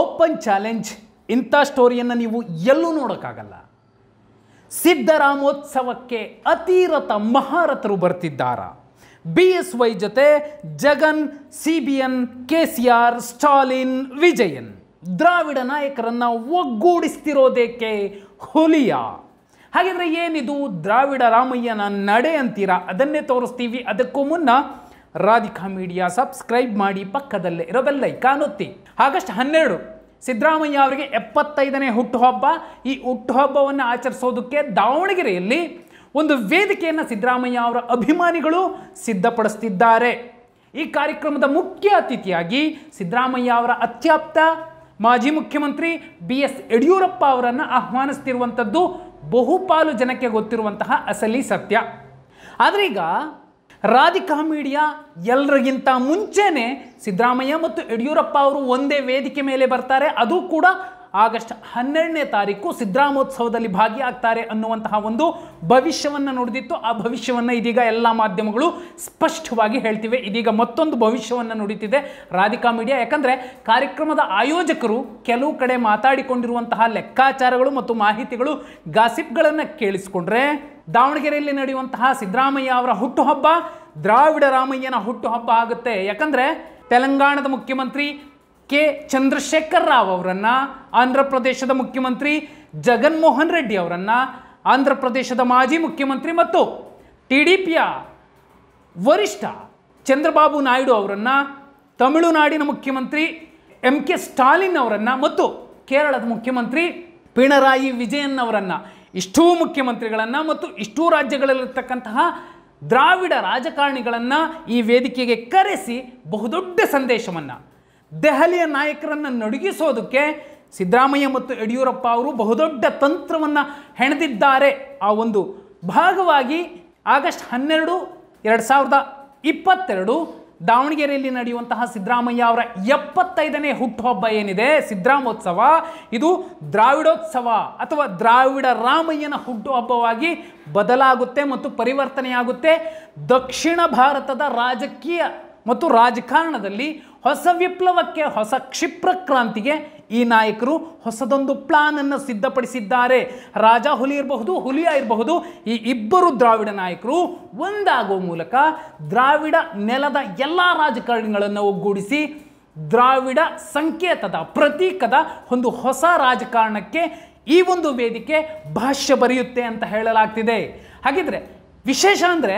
open challenge ಇಂಥ ಸ್ಟೋರಿಯನ್ನು ನೀವು ಎಲ್ಲೂ ನೋಡೋಕ್ಕಾಗಲ್ಲ ಸಿದ್ದರಾಮೋತ್ಸವಕ್ಕೆ ಅತಿರಥ ಮಹಾರಥರು ಬರ್ತಿದ್ದಾರ ಬಿ ಎಸ್ ವೈ ಜೊತೆ Jagan C B N K C R Stalin Vijayan ದ್ರಾವಿಡ ನಾಯಕರನ್ನು ಒಗ್ಗೂಡಿಸ್ತಿರೋದೇಕೆ ಹುಲಿಯ ಹಾಗಿದ್ರೆ ಏನಿದು ದ್ರಾವಿಡ ರಾಮಯ್ಯನ ನಡೆ ಅಂತೀರಾ ಅದನ್ನೇ ತೋರಿಸ್ತೀವಿ ಅದಕ್ಕೂ ಮುನ್ನ ರಾಧಿಕಾ ಮೀಡಿಯಾ ಸಬ್ಸ್ಕ್ರೈಬ್ ಮಾಡಿ ಪಕ್ಕದಲ್ಲೇ ಇರೋ ಬೆಲ್ಲೈಕಾನ್ ಒತ್ತಿ ಆಗಸ್ಟ್ ಹನ್ನೆರಡು ಸಿದ್ದರಾಮಯ್ಯ ಅವರಿಗೆ ಎಪ್ಪತ್ತೈದನೇ ಹುಟ್ಟುಹಬ್ಬ ಈ ಹುಟ್ಟುಹಬ್ಬವನ್ನು ಆಚರಿಸೋದಕ್ಕೆ ದಾವಣಗೆರೆಯಲ್ಲಿ ಒಂದು ವೇದಿಕೆಯನ್ನು ಸಿದ್ದರಾಮಯ್ಯ ಅವರ ಅಭಿಮಾನಿಗಳು ಸಿದ್ಧಪಡಿಸ್ತಿದ್ದಾರೆ ಈ ಕಾರ್ಯಕ್ರಮದ ಮುಖ್ಯ ಅತಿಥಿಯಾಗಿ ಸಿದ್ದರಾಮಯ್ಯ ಅವರ ಅತ್ಯಾಪ್ತ ಮಾಜಿ ಮುಖ್ಯಮಂತ್ರಿ ಬಿ ಎಸ್ ಯಡಿಯೂರಪ್ಪ ಅವರನ್ನು ಆಹ್ವಾನಿಸ್ತಿರುವಂಥದ್ದು ಬಹುಪಾಲು ಜನಕ್ಕೆ ಗೊತ್ತಿರುವಂತಹ ಅಸಲಿ ಸತ್ಯ ಆದ್ರೀಗ ರಾಧಿಕಾ ಮೀಡಿಯಾ ಎಲ್ಲರಿಗಿಂತ ಮುಂಚೆನೆ ಸಿದ್ದರಾಮಯ್ಯ ಮತ್ತು ಯಡಿಯೂರಪ್ಪ ಅವರು ಒಂದೇ ವೇದಿಕೆ ಮೇಲೆ ಬರ್ತಾರೆ ಅದು ಕೂಡ ಆಗಸ್ಟ್ ಹನ್ನೆರಡನೇ ತಾರೀಕು ಸಿದ್ದರಾಮೋತ್ಸವದಲ್ಲಿ ಭಾಗಿಯಾಗ್ತಾರೆ ಅನ್ನುವಂತಹ ಒಂದು ಭವಿಷ್ಯವನ್ನು ನುಡಿದಿತ್ತು ಆ ಭವಿಷ್ಯವನ್ನು ಇದೀಗ ಎಲ್ಲ ಮಾಧ್ಯಮಗಳು ಸ್ಪಷ್ಟವಾಗಿ ಹೇಳ್ತಿವೆ ಇದೀಗ ಮತ್ತೊಂದು ಭವಿಷ್ಯವನ್ನು ನುಡಿತಿದೆ ರಾಧಿಕಾ ಮೀಡಿಯಾ ಯಾಕಂದರೆ ಕಾರ್ಯಕ್ರಮದ ಆಯೋಜಕರು ಕೆಲವು ಕಡೆ ಮಾತಾಡಿಕೊಂಡಿರುವಂತಹ ಲೆಕ್ಕಾಚಾರಗಳು ಮತ್ತು ಮಾಹಿತಿಗಳು ಗಾಸಿಪ್ಗಳನ್ನು ಕೇಳಿಸಿಕೊಂಡ್ರೆ ದಾವಣಗೆರೆಯಲ್ಲಿ ನಡೆಯುವಂತಹ ಸಿದ್ದರಾಮಯ್ಯ ಅವರ ಹುಟ್ಟುಹಬ್ಬ ದ್ರಾವಿಡ ರಾಮಯ್ಯನ ಹುಟ್ಟುಹಬ್ಬ ಆಗುತ್ತೆ ಯಾಕಂದರೆ ತೆಲಂಗಾಣದ ಮುಖ್ಯಮಂತ್ರಿ ಕೆ ಚಂದ್ರಶೇಖರ್ ರಾವ್ ಅವರನ್ನು ಆಂಧ್ರ ಪ್ರದೇಶದ ಮುಖ್ಯಮಂತ್ರಿ ಜಗನ್ಮೋಹನ್ ರೆಡ್ಡಿ ಅವರನ್ನು ಆಂಧ್ರ ಪ್ರದೇಶದ ಮಾಜಿ ಮುಖ್ಯಮಂತ್ರಿ ಮತ್ತು ಟಿ ಡಿ ಪಿಯ ವರಿಷ್ಠ ಚಂದ್ರಬಾಬು ನಾಯ್ಡು ಅವರನ್ನು ತಮಿಳುನಾಡಿನ ಮುಖ್ಯಮಂತ್ರಿ ಎಂ ಕೆ ಸ್ಟಾಲಿನ್ ಅವರನ್ನು ಮತ್ತು ಕೇರಳದ ಮುಖ್ಯಮಂತ್ರಿ ಪಿಣರಾಯಿ ವಿಜಯನ್ ಅವರನ್ನು ಇಷ್ಟೂ ಮುಖ್ಯಮಂತ್ರಿಗಳನ್ನು ಮತ್ತು ಇಷ್ಟೂ ರಾಜ್ಯಗಳಲ್ಲಿರ್ತಕ್ಕಂತಹ ದ್ರಾವಿಡ ರಾಜಕಾರಣಿಗಳನ್ನು ಈ ವೇದಿಕೆಗೆ ಕರೆಸಿ ಬಹುದೊಡ್ಡ ಸಂದೇಶವನ್ನು ದೆಹಲಿಯ ನಾಯಕರನ್ನು ನಡುಗಿಸೋದಕ್ಕೆ ಸಿದ್ದರಾಮಯ್ಯ ಮತ್ತು ಯಡಿಯೂರಪ್ಪ ಅವರು ಬಹುದೊಡ್ಡ ತಂತ್ರವನ್ನು ಹೆಣೆದಿದ್ದಾರೆ ಆ ಒಂದು ಭಾಗವಾಗಿ ಆಗಸ್ಟ್ ಹನ್ನೆರಡು ಎರಡು ಸಾವಿರದ ಇಪ್ಪತ್ತೆರಡು ದಾವಣಗೆರೆಯಲ್ಲಿ ನಡೆಯುವಂತಹ ಸಿದ್ದರಾಮಯ್ಯ ಅವರ ಎಪ್ಪತ್ತೈದನೇ ಹುಟ್ಟುಹಬ್ಬ ಏನಿದೆ ಸಿದ್ದರಾಮೋತ್ಸವ ಇದು ದ್ರಾವಿಡೋತ್ಸವ ಅಥವಾ ದ್ರಾವಿಡ ರಾಮಯ್ಯನ ಹುಟ್ಟುಹಬ್ಬವಾಗಿ ಬದಲಾಗುತ್ತೆ ಮತ್ತು ಪರಿವರ್ತನೆಯಾಗುತ್ತೆ ದಕ್ಷಿಣ ಭಾರತದ ರಾಜಕೀಯ ಮತ್ತು ರಾಜಕಾರಣದಲ್ಲಿ ಹೊಸ ವಿಪ್ಲವಕ್ಕೆ ಹೊಸ ಕ್ಷಿಪ್ರ ಕ್ರಾಂತಿಗೆ ಈ ನಾಯಕರು ಹೊಸದೊಂದು ಪ್ಲಾನನ್ನು ಸಿದ್ಧಪಡಿಸಿದ್ದಾರೆ ರಾಜ ಹುಲಿ ಇರಬಹುದು ಹುಲಿಯ ಇರಬಹುದು ಈ ಇಬ್ಬರು ದ್ರಾವಿಡ ನಾಯಕರು ಒಂದಾಗುವ ಮೂಲಕ ದ್ರಾವಿಡ ನೆಲದ ಎಲ್ಲ ರಾಜಕಾರಣಿಗಳನ್ನು ಒಗ್ಗೂಡಿಸಿ ದ್ರಾವಿಡ ಸಂಕೇತದ ಪ್ರತೀಕದ ಒಂದು ಹೊಸ ರಾಜಕಾರಣಕ್ಕೆ ಈ ಒಂದು ವೇದಿಕೆ ಭಾಷ್ಯ ಬರೆಯುತ್ತೆ ಅಂತ ಹೇಳಲಾಗ್ತಿದೆ ಹಾಗಿದ್ರೆ ವಿಶೇಷ ಅಂದರೆ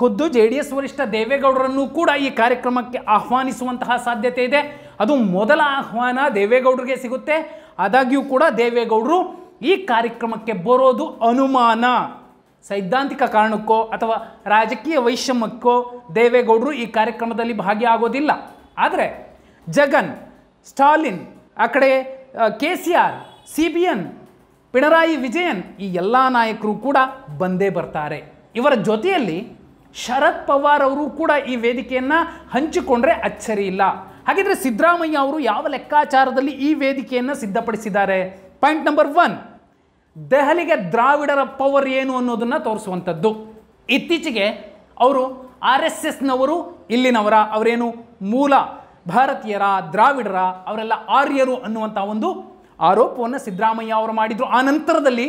ಖುದ್ದು ಜೆ ಡಿ ಎಸ್ ವರಿಷ್ಠ ದೇವೇಗೌಡರನ್ನು ಕೂಡ ಈ ಕಾರ್ಯಕ್ರಮಕ್ಕೆ ಆಹ್ವಾನಿಸುವಂತಹ ಸಾಧ್ಯತೆ ಇದೆ ಅದು ಮೊದಲ ಆಹ್ವಾನ ದೇವೇಗೌಡರಿಗೆ ಸಿಗುತ್ತೆ ಆದಾಗ್ಯೂ ಕೂಡ ದೇವೇಗೌಡರು ಈ ಕಾರ್ಯಕ್ರಮಕ್ಕೆ ಬರೋದು ಅನುಮಾನ ಸೈದ್ಧಾಂತಿಕ ಕಾರಣಕ್ಕೋ ಅಥವಾ ರಾಜಕೀಯ ವೈಷಮ್ಯಕ್ಕೋ ದೇವೇಗೌಡರು ಈ ಕಾರ್ಯಕ್ರಮದಲ್ಲಿ ಭಾಗಿಯಾಗೋದಿಲ್ಲ ಆದರೆ ಜಗನ್ ಸ್ಟಾಲಿನ್ ಆ ಕಡೆ K C R C B N Pinarayi Vijayan ಈ ಎಲ್ಲ ನಾಯಕರು ಕೂಡ ಬಂದೇ ಬರ್ತಾರೆ ಇವರ ಜೊತೆಯಲ್ಲಿ ಶರದ್ ಪವಾರ್ ಅವರು ಕೂಡ ಈ ವೇದಿಕೆಯನ್ನ ಹಂಚಿಕೊಂಡ್ರೆ ಅಚ್ಚರಿ ಇಲ್ಲ ಹಾಗಿದ್ರೆ ಸಿದ್ದರಾಮಯ್ಯ ಅವರು ಯಾವ ಲೆಕ್ಕಾಚಾರದಲ್ಲಿ ಈ ವೇದಿಕೆಯನ್ನು ಸಿದ್ಧಪಡಿಸಿದ್ದಾರೆ ಪಾಯಿಂಟ್ ನಂಬರ್ ಒನ್ ದೆಹಲಿಗೆ ದ್ರಾವಿಡರ ಪವರ್ ಏನು ಅನ್ನೋದನ್ನ ತೋರಿಸುವಂಥದ್ದು ಇತ್ತೀಚೆಗೆ ಅವರು ಆರ್ ಎಸ್ ಎಸ್ನವರು ಇಲ್ಲಿನವರ ಅವರೇನು ಮೂಲ ಭಾರತೀಯರ ದ್ರಾವಿಡರ ಅವರೆಲ್ಲ ಆರ್ಯರು ಅನ್ನುವಂಥ ಒಂದು ಆರೋಪವನ್ನು ಸಿದ್ದರಾಮಯ್ಯ ಅವರು ಮಾಡಿದರು ಆ ನಂತರದಲ್ಲಿ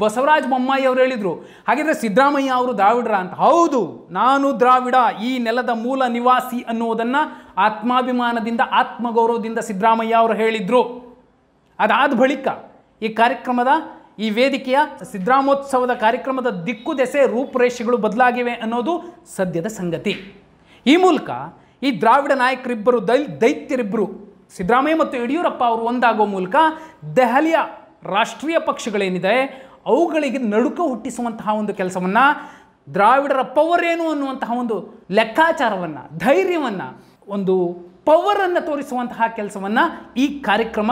ಬಸವರಾಜ ಬೊಮ್ಮಾಯಿ ಅವರು ಹೇಳಿದರು ಹಾಗಿದ್ರೆ ಸಿದ್ದರಾಮಯ್ಯ ಅವರು ದ್ರಾವಿಡ್ರ ಅಂತ ಹೌದು ನಾನು ದ್ರಾವಿಡ ಈ ನೆಲದ ಮೂಲ ನಿವಾಸಿ ಅನ್ನುವುದನ್ನು ಆತ್ಮಾಭಿಮಾನದಿಂದ ಆತ್ಮಗೌರವದಿಂದ ಸಿದ್ದರಾಮಯ್ಯ ಅವರು ಹೇಳಿದರು ಅದಾದ ಬಳಿಕ ಈ ಕಾರ್ಯಕ್ರಮದ ಈ ವೇದಿಕೆಯ ಸಿದ್ದರಾಮೋತ್ಸವದ ಕಾರ್ಯಕ್ರಮದ ದಿಕ್ಕು ದೆಸೆ ರೂಪುರೇಷೆಗಳು ಬದಲಾಗಿವೆ ಅನ್ನೋದು ಸದ್ಯದ ಸಂಗತಿ ಈ ಮೂಲಕ ಈ ದ್ರಾವಿಡ ನಾಯಕರಿಬ್ಬರು ದೈ ದೈತ್ಯರಿಬ್ಬರು ಸಿದ್ದರಾಮಯ್ಯ ಮತ್ತು ಯಡಿಯೂರಪ್ಪ ಅವರು ಒಂದಾಗುವ ಮೂಲಕ ದೆಹಲಿಯ ರಾಷ್ಟ್ರೀಯ ಪಕ್ಷಗಳೇನಿದೆ ಅವುಗಳಿಗೆ ನಡುಕ ಹುಟ್ಟಿಸುವಂತಹ ಒಂದು ಕೆಲಸವನ್ನು ದ್ರಾವಿಡರ ಪವರ್ ಏನು ಅನ್ನುವಂತಹ ಒಂದು ಲೆಕ್ಕಾಚಾರವನ್ನು ಧೈರ್ಯವನ್ನು ಒಂದು ಪವರನ್ನು ತೋರಿಸುವಂತಹ ಕೆಲಸವನ್ನು ಈ ಕಾರ್ಯಕ್ರಮ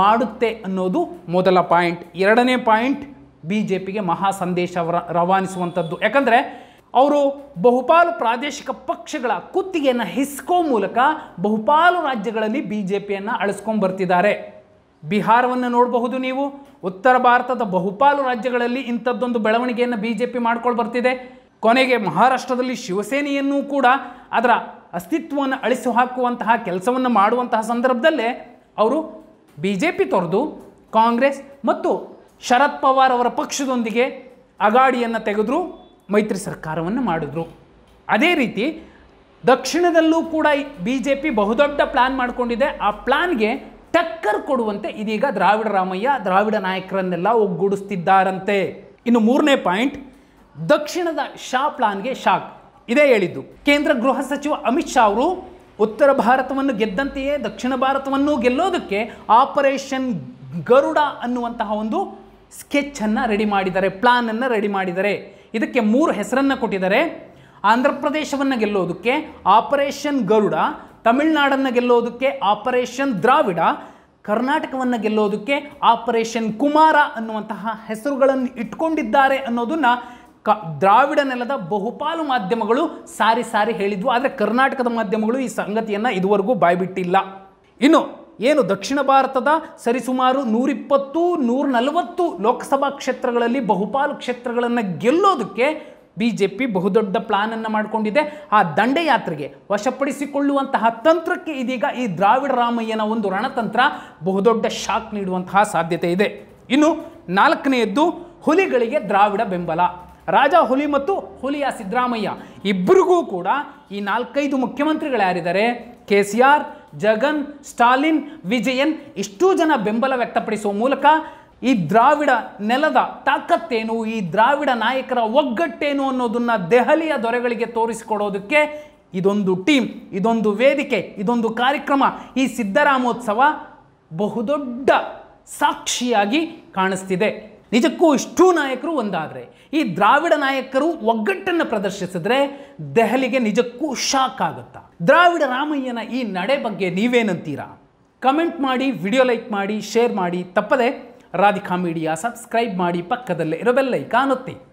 ಮಾಡುತ್ತೆ ಅನ್ನೋದು ಮೊದಲ ಪಾಯಿಂಟ್ ಎರಡನೇ ಪಾಯಿಂಟ್ ಬಿ ಜೆ ಪಿಗೆ ಮಹಾ ಸಂದೇಶ ರವಾನಿಸುವಂಥದ್ದು ಯಾಕಂದರೆ ಅವರು ಬಹುಪಾಲು ಪ್ರಾದೇಶಿಕ ಪಕ್ಷಗಳ ಕುತ್ತಿಗೆಯನ್ನು ಹಿಸ್ಕೋ ಮೂಲಕ ಬಹುಪಾಲು ರಾಜ್ಯಗಳಲ್ಲಿ ಬಿ ಜೆ ಪಿಯನ್ನು ಅಳಿಸ್ಕೊಂಡು ಬರ್ತಿದ್ದಾರೆ ಬಿಹಾರವನ್ನು ನೋಡಬಹುದು ನೀವು ಉತ್ತರ ಭಾರತದ ಬಹುಪಾಲು ರಾಜ್ಯಗಳಲ್ಲಿ ಇಂಥದ್ದೊಂದು ಬೆಳವಣಿಗೆಯನ್ನು ಬಿ ಜೆ ಪಿ ಮಾಡ್ಕೊಂಡು ಬರ್ತಿದೆ ಕೊನೆಗೆ ಮಹಾರಾಷ್ಟ್ರದಲ್ಲಿ ಶಿವಸೇನೆಯನ್ನೂ ಕೂಡ ಅದರ ಅಸ್ತಿತ್ವವನ್ನು ಅಳಿಸಿ ಹಾಕುವಂತಹ ಕೆಲಸವನ್ನು ಮಾಡುವಂತಹ ಸಂದರ್ಭದಲ್ಲೇ ಅವರು ಬಿ ಜೆ ಪಿ ತೊರೆದು ಕಾಂಗ್ರೆಸ್ ಮತ್ತು ಶರದ್ ಪವಾರ್ ಅವರ ಪಕ್ಷದೊಂದಿಗೆ ಅಗಾಡಿಯನ್ನು ತೆಗೆದ್ರು ಮೈತ್ರಿ ಸರ್ಕಾರವನ್ನು ಮಾಡಿದ್ರು ಅದೇ ರೀತಿ ದಕ್ಷಿಣದಲ್ಲೂ ಕೂಡ ಬಿ ಜೆ ಪಿ ಬಹುದೊಡ್ಡ ಪ್ಲ್ಯಾನ್ ಮಾಡಿಕೊಂಡಿದೆ ಆ ಪ್ಲ್ಯಾನ್ಗೆ ಟಕ್ಕರ್ ಕೊಡುವಂತೆ ಇದೀಗ ದ್ರಾವಿಡ ರಾಮಯ್ಯ ದ್ರಾವಿಡ ನಾಯಕರನ್ನೆಲ್ಲ ಒಗ್ಗೂಡಿಸ್ತಿದ್ದಾರಂತೆ ಇನ್ನು ಮೂರನೇ ಪಾಯಿಂಟ್ ದಕ್ಷಿಣದ ಶಾ ಪ್ಲಾನ್ಗೆ ಶಾಕ್ ಇದೇ ಹೇಳಿದ್ದು ಕೇಂದ್ರ ಗೃಹ ಸಚಿವ ಅಮಿತ್ ಶಾ ಅವರು ಉತ್ತರ ಭಾರತವನ್ನು ಗೆದ್ದಂತೆಯೇ ದಕ್ಷಿಣ ಭಾರತವನ್ನು ಗೆಲ್ಲೋದಕ್ಕೆ ಆಪರೇಷನ್ ಗರುಡ ಅನ್ನುವಂತಹ ಒಂದು ಅನ್ನು ರೆಡಿ ಮಾಡಿದ್ದಾರೆ ಅನ್ನು ರೆಡಿ ಮಾಡಿದ್ದಾರೆ ಇದಕ್ಕೆ ಮೂರು ಹೆಸರನ್ನು ಕೊಟ್ಟಿದ್ದಾರೆ ಆಂಧ್ರ ಪ್ರದೇಶವನ್ನು ಗೆಲ್ಲೋದಕ್ಕೆ ಆಪರೇಷನ್ ಗರುಡ ತಮಿಳುನಾಡನ್ನು ಗೆಲ್ಲೋದಕ್ಕೆ ಆಪರೇಷನ್ ದ್ರಾವಿಡ ಕರ್ನಾಟಕವನ್ನು ಗೆಲ್ಲೋದಕ್ಕೆ ಆಪರೇಷನ್ ಕುಮಾರ ಅನ್ನುವಂತಹ ಹೆಸರುಗಳನ್ನು ಇಟ್ಕೊಂಡಿದ್ದಾರೆ ಅನ್ನೋದನ್ನು ಕ ದ್ರಾವಿಡ ನೆಲದ ಬಹುಪಾಲು ಮಾಧ್ಯಮಗಳು ಸಾರಿ ಸಾರಿ ಹೇಳಿದ್ವು ಆದರೆ ಕರ್ನಾಟಕದ ಮಾಧ್ಯಮಗಳು ಈ ಸಂಗತಿಯನ್ನು ಇದುವರೆಗೂ ಬಾಯ್ಬಿಟ್ಟಿಲ್ಲ ಇನ್ನು ಏನು ದಕ್ಷಿಣ ಭಾರತದ ಸರಿಸುಮಾರು ನೂರಿಪ್ಪತ್ತು ನೂರ ನಲವತ್ತು ಲೋಕಸಭಾ ಕ್ಷೇತ್ರಗಳಲ್ಲಿ ಬಹುಪಾಲು ಕ್ಷೇತ್ರಗಳನ್ನು ಗೆಲ್ಲೋದಕ್ಕೆ ಬಿ ಜೆ ಪಿ ಬಹುದೊಡ್ಡ ಪ್ಲಾನನ್ನು ಮಾಡಿಕೊಂಡಿದೆ ಆ ದಂಡಯಾತ್ರೆಗೆ ವಶಪಡಿಸಿಕೊಳ್ಳುವಂತಹ ತಂತ್ರಕ್ಕೆ ಇದೀಗ ಈ ದ್ರಾವಿಡ ರಾಮಯ್ಯನ ಒಂದು ರಣತಂತ್ರ ಬಹುದೊಡ್ಡ ಶಾಕ್ ನೀಡುವಂತಹ ಸಾಧ್ಯತೆ ಇದೆ ಇನ್ನು ನಾಲ್ಕನೆಯದ್ದು ಹುಲಿಗಳಿಗೆ ದ್ರಾವಿಡ ಬೆಂಬಲ ರಾಜ ಹುಲಿ ಮತ್ತು ಹುಲಿಯ ಸಿದ್ದರಾಮಯ್ಯ ಇಬ್ಬರಿಗೂ ಕೂಡ ಈ ನಾಲ್ಕೈದು ಮುಖ್ಯಮಂತ್ರಿಗಳು ಯಾರಿದ್ದಾರೆ K C R Jagan Stalin Vijayan ಇಷ್ಟೂ ಜನ ಬೆಂಬಲ ವ್ಯಕ್ತಪಡಿಸುವ ಮೂಲಕ ಈ ದ್ರಾವಿಡ ನೆಲದ ತಾಕತ್ತೇನು ಈ ದ್ರಾವಿಡ ನಾಯಕರ ಒಗ್ಗಟ್ಟೇನು ಅನ್ನೋದನ್ನು ದೆಹಲಿಯ ದೊರೆಗಳಿಗೆ ತೋರಿಸಿಕೊಡೋದಕ್ಕೆ ಇದೊಂದು ಟೀಮ್ ಇದೊಂದು ವೇದಿಕೆ ಇದೊಂದು ಕಾರ್ಯಕ್ರಮ ಈ ಸಿದ್ದರಾಮೋತ್ಸವ ಬಹುದೊಡ್ಡ ಸಾಕ್ಷಿಯಾಗಿ ಕಾಣಿಸ್ತಿದೆ ನಿಜಕ್ಕೂ ಇಷ್ಟೂ ನಾಯಕರು ಒಂದಾದರೆ ಈ ದ್ರಾವಿಡ ನಾಯಕರು ಒಗ್ಗಟ್ಟನ್ನು ಪ್ರದರ್ಶಿಸಿದ್ರೆ ದೆಹಲಿಗೆ ನಿಜಕ್ಕೂ ಶಾಕ್ ಆಗುತ್ತಾ ದ್ರಾವಿಡ ರಾಮಯ್ಯನ ಈ ನಡೆ ಬಗ್ಗೆ ನೀವೇನಂತೀರಾ ಕಮೆಂಟ್ ಮಾಡಿ ವಿಡಿಯೋ ಲೈಕ್ ಮಾಡಿ ಶೇರ್ ಮಾಡಿ ತಪ್ಪದೆ ರಾಧಿಕಾ ಮೀಡಿಯಾ ಸಬ್ಸ್ಕ್ರೈಬ್ ಮಾಡಿ ಪಕ್ಕದಲ್ಲೇ ಇರೋ ಬೆಲ್ಲೈ